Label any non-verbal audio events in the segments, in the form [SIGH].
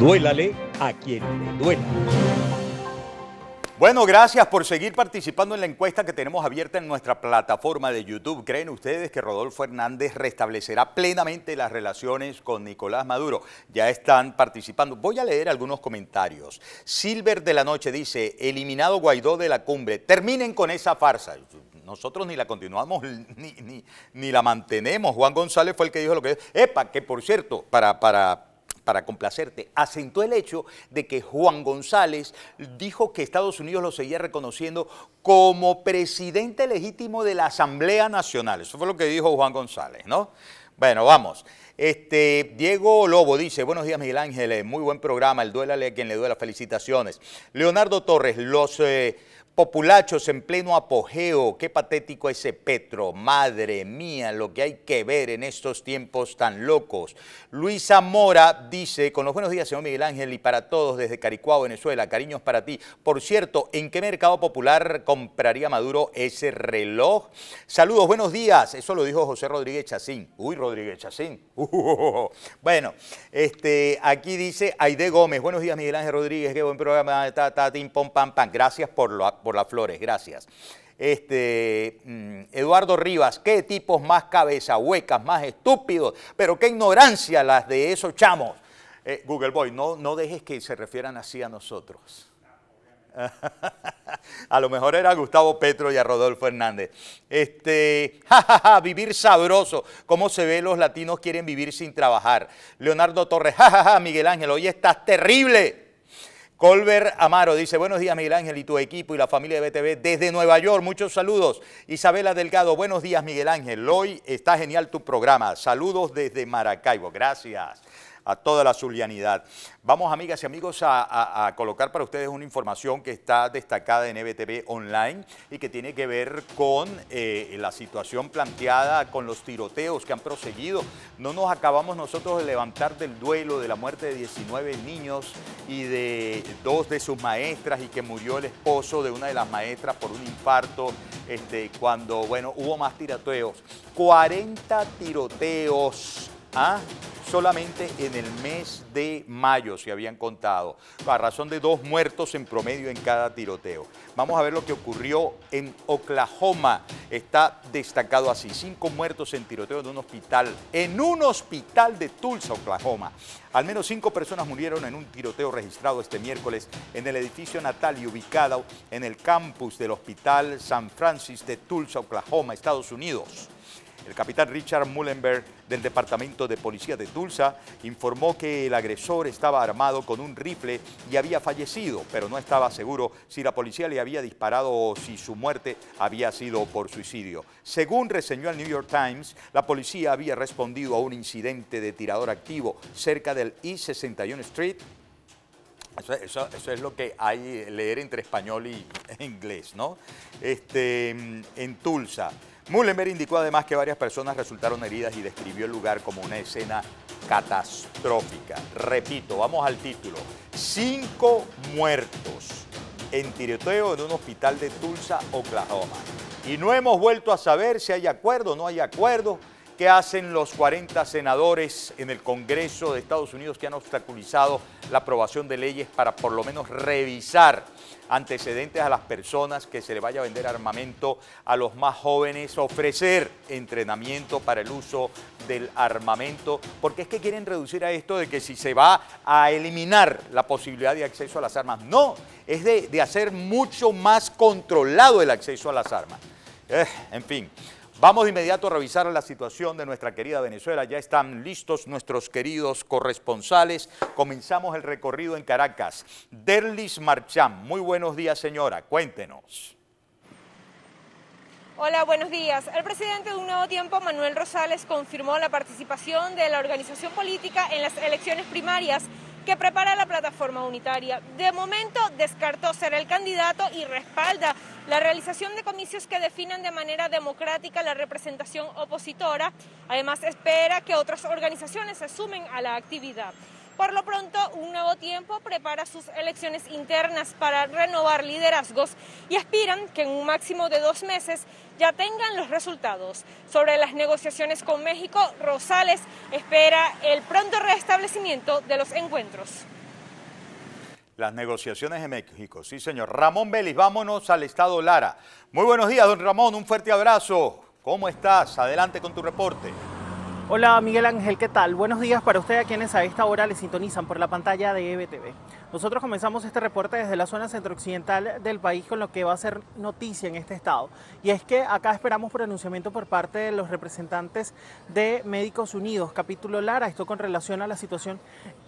Duélale a quien le duela. Bueno, gracias por seguir participando en la encuesta que tenemos abierta en nuestra plataforma de YouTube. ¿Creen ustedes que Rodolfo Hernández restablecerá plenamente las relaciones con Nicolás Maduro? Ya están participando. Voy a leer algunos comentarios. Silver de la Noche dice, eliminado Guaidó de la cumbre, terminen con esa farsa nosotros ni la continuamos ni, ni, la mantenemos. Juan González fue el que dijo lo que es. Epa, que por cierto, para, para para complacerte, acentuó el hecho de que Juan González dijo que Estados Unidos lo seguía reconociendo como presidente legítimo de la Asamblea Nacional. Eso fue lo que dijo Juan González, ¿no? Bueno, vamos. Este, Diego Lobo dice, buenos días Miguel Ángel, muy buen programa, el duélale a quien le duela, felicitaciones. Leonardo Torres, los... Eh, Populachos en pleno apogeo, qué patético ese Petro, madre mía, lo que hay que ver en estos tiempos tan locos. Luisa Mora dice, con los buenos días señor Miguel Ángel y para todos desde Caricuao, Venezuela, cariños para ti. Por cierto, ¿en qué mercado popular compraría Maduro ese reloj? Saludos, buenos días, eso lo dijo José Rodríguez Chacín. Uy, Rodríguez Chacín. [LAUGHS] bueno, este, aquí dice Aide Gómez, buenos días Miguel Ángel Rodríguez, qué buen programa, ta, pam, Gracias por lo... Por las flores, gracias. Este, mm, Eduardo Rivas, qué tipos más cabeza huecas, más estúpidos, pero qué ignorancia las de esos chamos. Eh, Google Boy, no, no dejes que se refieran así a nosotros. [LAUGHS] a lo mejor era Gustavo Petro y a Rodolfo Hernández. Este, jajaja, [LAUGHS] vivir sabroso. ¿Cómo se ve los latinos quieren vivir sin trabajar? Leonardo Torres, jajaja, Miguel Ángel, hoy estás terrible. Colbert Amaro dice, buenos días Miguel Ángel y tu equipo y la familia de BTV desde Nueva York, muchos saludos. Isabela Delgado, buenos días Miguel Ángel, hoy está genial tu programa, saludos desde Maracaibo, gracias a toda la zulianidad. Vamos, amigas y amigos, a, colocar para ustedes una información que está destacada en EBTV Online y que tiene que ver con eh, la situación planteada con los tiroteos que han proseguido. No nos acabamos nosotros de levantar del duelo de la muerte de 19 niños y de dos de sus maestras y que murió el esposo de una de las maestras por un infarto este, cuando, bueno, hubo más tiroteos. 40 tiroteos. ¿ah? solamente en el mes de mayo se habían contado, a razón de dos muertos en promedio en cada tiroteo. Vamos a ver lo que ocurrió en Oklahoma. Está destacado así, cinco muertos en tiroteo en un hospital, en un hospital de Tulsa, Oklahoma. Al menos cinco personas murieron en un tiroteo registrado este miércoles en el edificio natal y ubicado en el campus del Hospital San Francis de Tulsa, Oklahoma, Estados Unidos. El capitán Richard Mullenberg del Departamento de Policía de Tulsa informó que el agresor estaba armado con un rifle y había fallecido, pero no estaba seguro si la policía le había disparado o si su muerte había sido por suicidio. Según reseñó el New York Times, la policía había respondido a un incidente de tirador activo cerca del I-61 Street eso, es lo que hay leer entre español y [LAUGHS] inglés, ¿no? Este, en Tulsa. Mullenberg indicó además que varias personas resultaron heridas y describió el lugar como una escena catastrófica. Repito, vamos al título. Cinco muertos en tiroteo en un hospital de Tulsa, Oklahoma. Y no hemos vuelto a saber si hay acuerdo o no hay acuerdo. ¿Qué hacen los 40 senadores en el Congreso de Estados Unidos que han obstaculizado la aprobación de leyes para por lo menos revisar antecedentes a las personas que se le vaya a vender armamento a los más jóvenes, ofrecer entrenamiento para el uso del armamento, porque es que quieren reducir a esto de que si se va a eliminar la posibilidad de acceso a las armas, no, es de, hacer mucho más controlado el acceso a las armas. Eh, en fin. Vamos de inmediato a revisar la situación de nuestra querida Venezuela. Ya están listos nuestros queridos corresponsales. Comenzamos el recorrido en Caracas. Derlis Marchán, muy buenos días señora, cuéntenos. Hola, buenos días. El presidente de Un Nuevo Tiempo, Manuel Rosales, confirmó la participación de la organización política en las elecciones primarias que prepara la plataforma unitaria. De momento descartó ser el candidato y respalda la realización de comicios que definan de manera democrática la representación opositora. Además espera que otras organizaciones se sumen a la actividad. Por lo pronto, un nuevo tiempo prepara sus elecciones internas para renovar liderazgos y aspiran que en un máximo de dos meses ya tengan los resultados. Sobre las negociaciones con México, Rosales espera el pronto restablecimiento de los encuentros. Las negociaciones en México, sí señor. Ramón Vélez, vámonos al estado Lara. Muy buenos días, don Ramón, un fuerte abrazo. ¿Cómo estás? Adelante con tu reporte. Hola Miguel Ángel, ¿qué tal? Buenos días para ustedes a quienes a esta hora le sintonizan por la pantalla de EBTV. Nosotros comenzamos este reporte desde la zona centrooccidental del país con lo que va a ser noticia en este estado. Y es que acá esperamos pronunciamiento por parte de los representantes de Médicos Unidos, capítulo Lara, esto con relación a la situación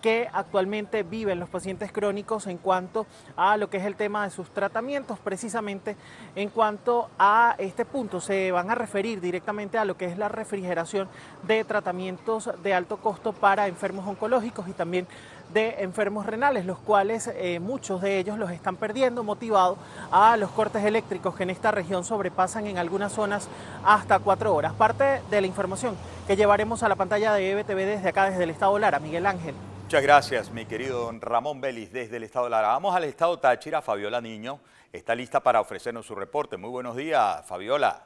que actualmente viven los pacientes crónicos en cuanto a lo que es el tema de sus tratamientos. Precisamente en cuanto a este punto, se van a referir directamente a lo que es la refrigeración de tratamientos de alto costo para enfermos oncológicos y también de enfermos renales, los cuales eh, muchos de ellos los están perdiendo motivado a los cortes eléctricos que en esta región sobrepasan en algunas zonas hasta cuatro horas. Parte de la información que llevaremos a la pantalla de EBTV desde acá, desde el Estado Lara. Miguel Ángel. Muchas gracias, mi querido don Ramón Vélez, desde el Estado Lara. Vamos al Estado Táchira. Fabiola Niño está lista para ofrecernos su reporte. Muy buenos días, Fabiola.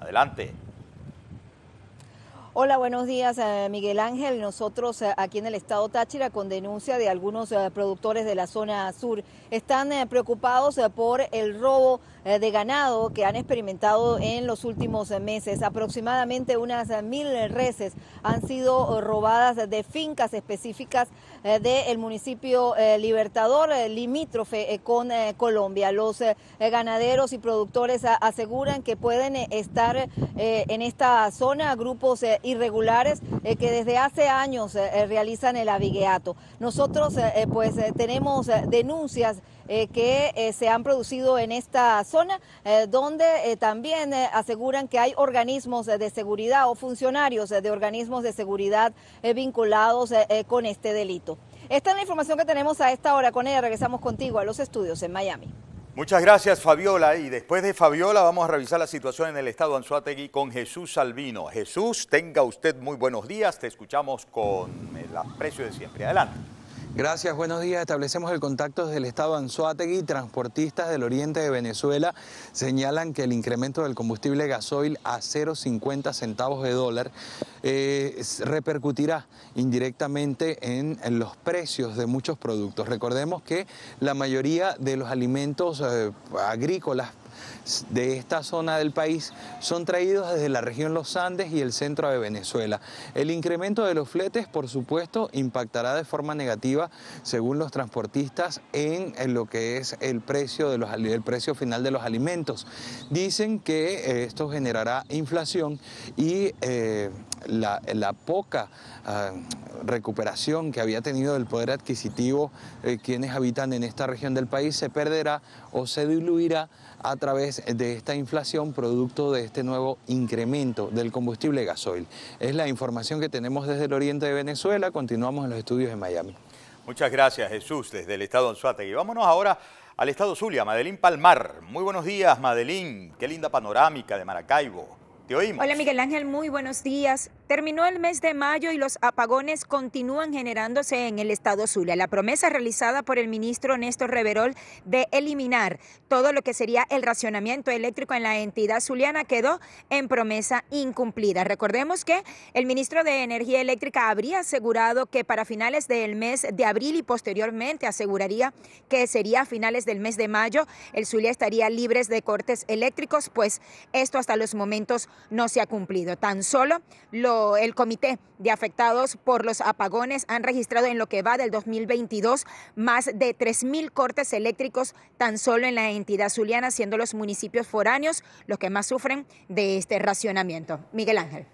Adelante. Hola, buenos días, eh, Miguel Ángel. Nosotros eh, aquí en el estado Táchira, con denuncia de algunos eh, productores de la zona sur, están preocupados por el robo de ganado que han experimentado en los últimos meses. Aproximadamente unas mil reses han sido robadas de fincas específicas eh, del municipio eh, Libertador, eh, limítrofe con Colombia. Los ganaderos y productores aseguran que pueden estar en esta zona grupos irregulares que desde hace años realizan el avigueato. Nosotros pues tenemos denuncias eh, que eh, se han producido en esta zona, eh, donde también aseguran que hay organismos de seguridad o funcionarios de organismos de seguridad vinculados con este delito. Esta es la información que tenemos a esta hora. Con ella regresamos contigo a los estudios en Miami. Muchas gracias Fabiola y después de Fabiola vamos a revisar la situación en el estado de Anzuategui con Jesús Salvino. Jesús, tenga usted muy buenos días, te escuchamos con el aprecio de siempre. Adelante. Gracias, buenos días. Establecemos el contacto desde el estado Anzuategui. Transportistas del oriente de Venezuela señalan que el incremento del combustible gasoil a 0,50 centavos de dólar eh, repercutirá indirectamente en, los precios de muchos productos. Recordemos que la mayoría de los alimentos eh, agrícolas de esta zona del país son traídos desde la región Los Andes y el centro de Venezuela. El incremento de los fletes, por supuesto, impactará de forma negativa, según los transportistas, en, lo que es el precio, de los, el precio final de los alimentos. Dicen que eh, esto generará inflación y... Eh, la, poca ah, recuperación que había tenido del poder adquisitivo eh, quienes habitan en esta región del país se perderá o se diluirá a través de esta inflación producto de este nuevo incremento del combustible gasoil. Es la información que tenemos desde el oriente de Venezuela. Continuamos en los estudios en Miami. Muchas gracias Jesús desde el estado de Anzuategui. Vámonos ahora al estado Zulia, Madelín Palmar. Muy buenos días Madelín. qué linda panorámica de Maracaibo. Hola Miguel Ángel, muy buenos días. Terminó el mes de mayo y los apagones continúan generándose en el estado Zulia. La promesa realizada por el ministro Néstor Reverol de eliminar todo lo que sería el racionamiento eléctrico en la entidad zuliana quedó en promesa incumplida. Recordemos que el ministro de Energía Eléctrica habría asegurado que para finales del mes de abril y posteriormente aseguraría que sería a finales del mes de mayo el Zulia estaría libres de cortes eléctricos, pues esto hasta los momentos no se ha cumplido. Tan solo el Comité de Afectados por los Apagones han registrado en lo que va del 2022 más de 3.000 cortes eléctricos tan solo en la entidad zuliana, siendo los municipios foráneos los que más sufren de este racionamiento. Miguel Ángel.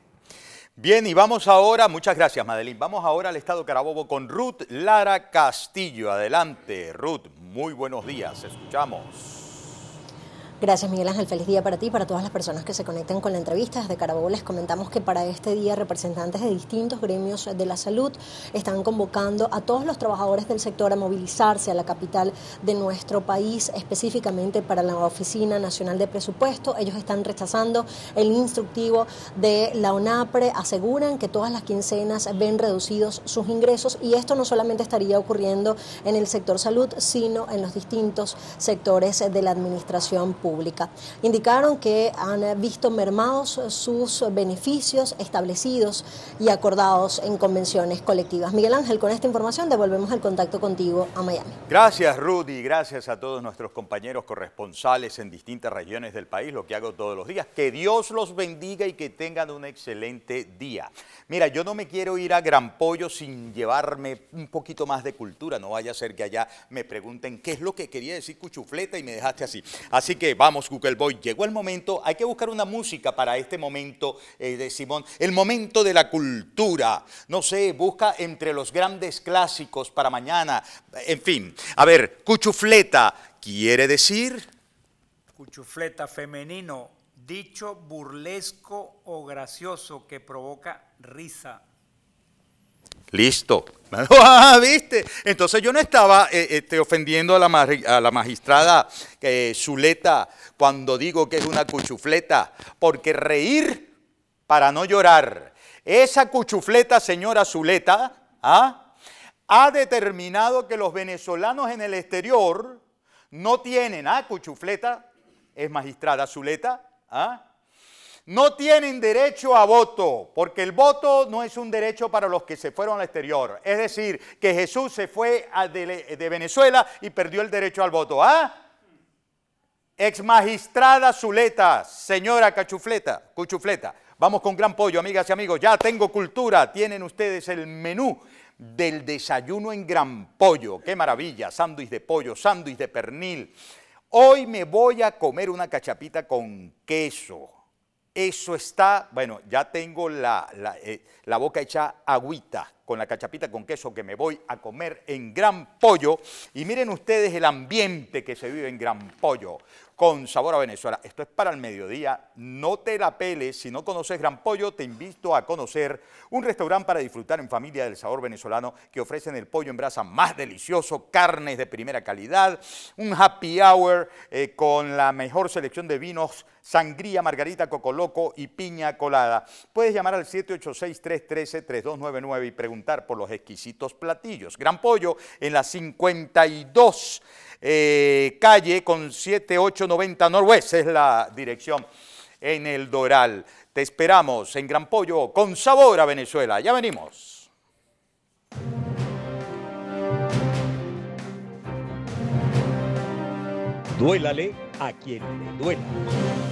Bien, y vamos ahora, muchas gracias Madeline, vamos ahora al Estado Carabobo con Ruth Lara Castillo. Adelante, Ruth, muy buenos días, escuchamos. Gracias Miguel Ángel, feliz día para ti y para todas las personas que se conectan con la entrevista. Desde Carabobo les comentamos que para este día representantes de distintos gremios de la salud están convocando a todos los trabajadores del sector a movilizarse a la capital de nuestro país, específicamente para la Oficina Nacional de Presupuesto. Ellos están rechazando el instructivo de la ONAPRE, aseguran que todas las quincenas ven reducidos sus ingresos y esto no solamente estaría ocurriendo en el sector salud, sino en los distintos sectores de la administración pública pública. Indicaron que han visto mermados sus beneficios establecidos y acordados en convenciones colectivas. Miguel Ángel, con esta información devolvemos el contacto contigo a Miami. Gracias Rudy, gracias a todos nuestros compañeros corresponsales en distintas regiones del país, lo que hago todos los días. Que Dios los bendiga y que tengan un excelente día. Mira, yo no me quiero ir a Gran Pollo sin llevarme un poquito más de cultura, no vaya a ser que allá me pregunten qué es lo que quería decir cuchufleta y me dejaste así. Así que vamos Google Boy, llegó el momento, hay que buscar una música para este momento eh, de Simón, el momento de la cultura, no sé, busca entre los grandes clásicos para mañana, en fin, a ver, cuchufleta, ¿quiere decir? Cuchufleta femenino, dicho burlesco o gracioso que provoca risa. Listo. [LAUGHS] Ah, ¿viste? Entonces yo no estaba eh, este, ofendiendo a la, magistrada eh, Zuleta cuando digo que es una cuchufleta, porque reír para no llorar, esa cuchufleta, señora Zuleta, ¿ah? ha determinado que los venezolanos en el exterior no tienen, ah, cuchufleta, es magistrada Zuleta, ¿ah? no tienen derecho a voto, porque el voto no es un derecho para los que se fueron al exterior. Es decir, que Jesús se fue de, Venezuela y perdió el derecho al voto. ¿Ah? Ex magistrada Zuleta, señora Cachufleta, Cuchufleta, vamos con gran pollo, amigas y amigos, ya tengo cultura, tienen ustedes el menú del desayuno en gran pollo, qué maravilla, sándwich de pollo, sándwich de pernil. Hoy me voy a comer una cachapita con queso, eso está, bueno, ya tengo eh, la, boca hecha agüita con la cachapita con queso que me voy a comer en Gran Pollo. Y miren ustedes el ambiente que se vive en Gran Pollo con sabor a Venezuela. Esto es para el mediodía. No te la peles. Si no conoces Gran Pollo, te invito a conocer un restaurante para disfrutar en familia del sabor venezolano que ofrecen el pollo en brasa más delicioso, carnes de primera calidad, un happy hour eh, con la mejor selección de vinos, sangría, margarita, cocoloco y piña colada. Puedes llamar al 786-313-3299 y preguntar por los exquisitos platillos. Gran Pollo en la 52. Eh, calle con 7890 Noroeste, es la dirección en el Doral. Te esperamos en Gran Pollo con sabor a Venezuela. Ya venimos. Duélale a quien le duela.